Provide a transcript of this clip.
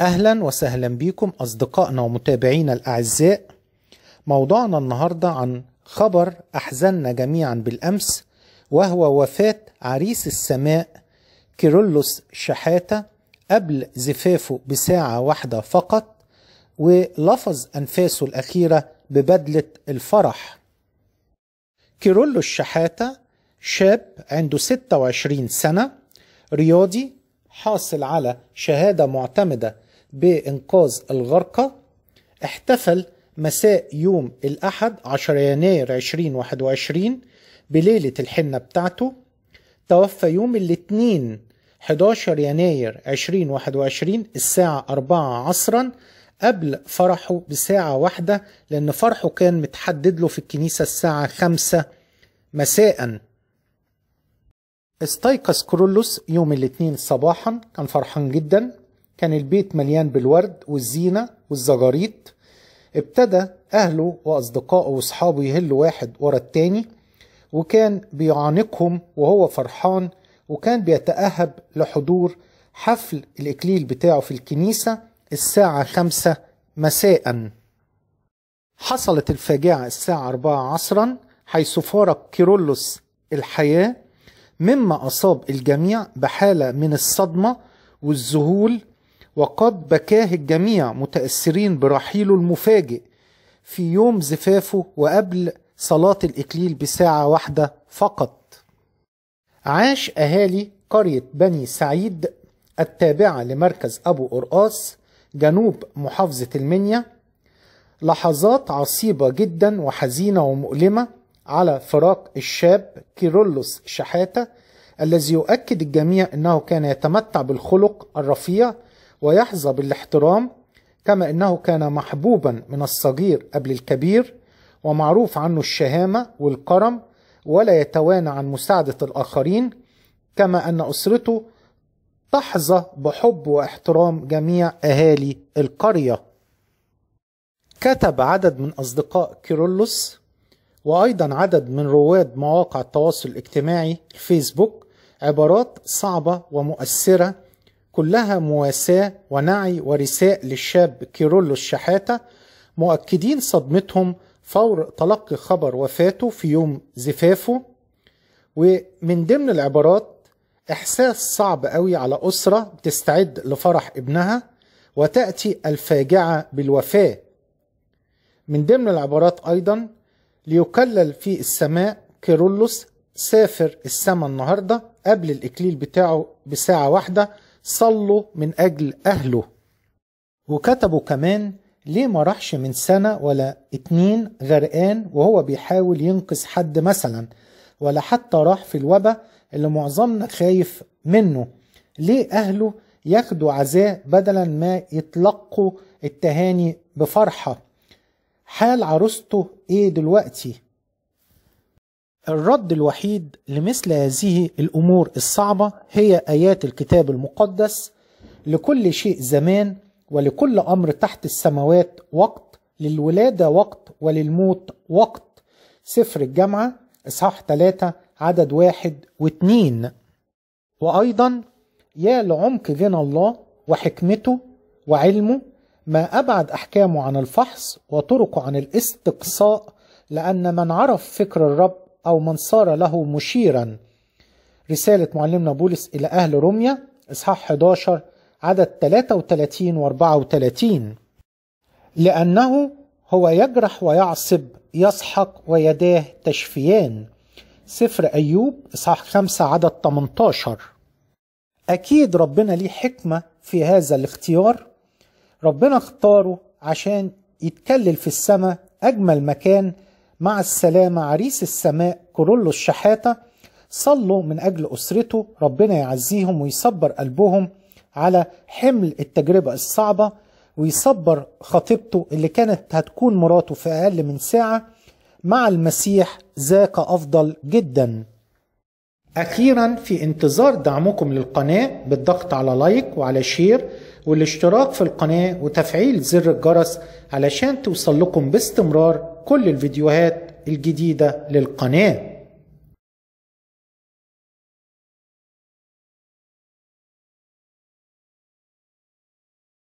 أهلا وسهلا بكم أصدقائنا ومتابعينا الأعزاء موضوعنا النهاردة عن خبر أحزننا جميعا بالأمس وهو وفاة عريس السماء كيرولوس شحاتة قبل زفافه بساعة واحدة فقط ولفظ أنفاسه الأخيرة ببدلة الفرح كيرولوس شحاتة شاب عنده 26 سنة رياضي حاصل على شهادة معتمدة بإنقاذ الغرقى احتفل مساء يوم الأحد 10 يناير 2021 بليلة الحنة بتاعته توفى يوم الاثنين 11 يناير 2021 الساعة 4 عصرا قبل فرحه بساعة واحدة لأن فرحه كان متحدد له في الكنيسة الساعة 5 مساءً استيقظ كرولوس يوم الاثنين صباحا كان فرحان جدا كان البيت مليان بالورد والزينة والزجاريط ابتدى أهله وأصدقائه وأصحابه يهلوا واحد ورا التاني وكان بيعانقهم وهو فرحان وكان بيتأهب لحضور حفل الإكليل بتاعه في الكنيسة الساعة خمسة مساء حصلت الفاجعة الساعة أربعة عصرا حيث فارق كيرولوس الحياة مما أصاب الجميع بحالة من الصدمة والذهول وقد بكاه الجميع متأثرين برحيله المفاجئ في يوم زفافه وقبل صلاة الإكليل بساعة واحدة فقط عاش أهالي قرية بني سعيد التابعة لمركز أبو قرقاص جنوب محافظة المنيا لحظات عصيبة جدا وحزينة ومؤلمة على فراق الشاب كيرولوس شحاتة الذي يؤكد الجميع أنه كان يتمتع بالخلق الرفيع ويحظى بالاحترام كما انه كان محبوبا من الصغير قبل الكبير ومعروف عنه الشهامه والكرم ولا يتوانى عن مساعده الاخرين كما ان اسرته تحظى بحب واحترام جميع اهالي القريه كتب عدد من اصدقاء كيرولوس وايضا عدد من رواد مواقع التواصل الاجتماعي فيسبوك عبارات صعبه ومؤثره كلها مواساة ونعي ورثاء للشاب كيرولوس شحاتة مؤكدين صدمتهم فور تلقي خبر وفاته في يوم زفافه ومن ضمن العبارات إحساس صعب قوي على أسرة بتستعد لفرح ابنها وتأتي الفاجعة بالوفاة من ضمن العبارات أيضا ليكلل في السماء كيرولوس سافر السماء النهاردة قبل الإكليل بتاعه بساعة واحدة صلوا من أجل أهله وكتبوا كمان ليه ما راحش من سنة ولا اتنين غرقان وهو بيحاول ينقذ حد مثلا ولا حتى راح في الوبا اللي معظمنا خايف منه ليه أهله ياخدوا عزاء بدلا ما يتلقوا التهاني بفرحة حال عروسته ايه دلوقتي الرد الوحيد لمثل هذه الأمور الصعبة هي آيات الكتاب المقدس لكل شيء زمان ولكل أمر تحت السماوات وقت للولادة وقت وللموت وقت سفر الجامعة إصحاح 3 عدد واحد واثنين وأيضا يا لعمق غنى الله وحكمته وعلمه ما أبعد أحكامه عن الفحص وطرقه عن الاستقصاء لأن من عرف فكر الرب أو من صار له مشيرا رسالة معلمنا بولس إلى أهل روميا إصحاح 11 عدد 33 و 34 لأنه هو يجرح ويعصب يسحق ويداه تشفيان سفر أيوب إصحاح 5 عدد 18 أكيد ربنا ليه حكمة في هذا الاختيار ربنا اختاره عشان يتكلل في السماء أجمل مكان مع السلامة عريس السماء كورولو الشحاتة صلوا من أجل أسرته ربنا يعزيهم ويصبر قلبهم على حمل التجربة الصعبة ويصبر خطيبته اللي كانت هتكون مراته في أقل من ساعة مع المسيح ذاك أفضل جدا أخيرا في انتظار دعمكم للقناة بالضغط على لايك وعلى شير والاشتراك في القناة وتفعيل زر الجرس علشان توصل لكم باستمرار كل الفيديوهات الجديدة للقناة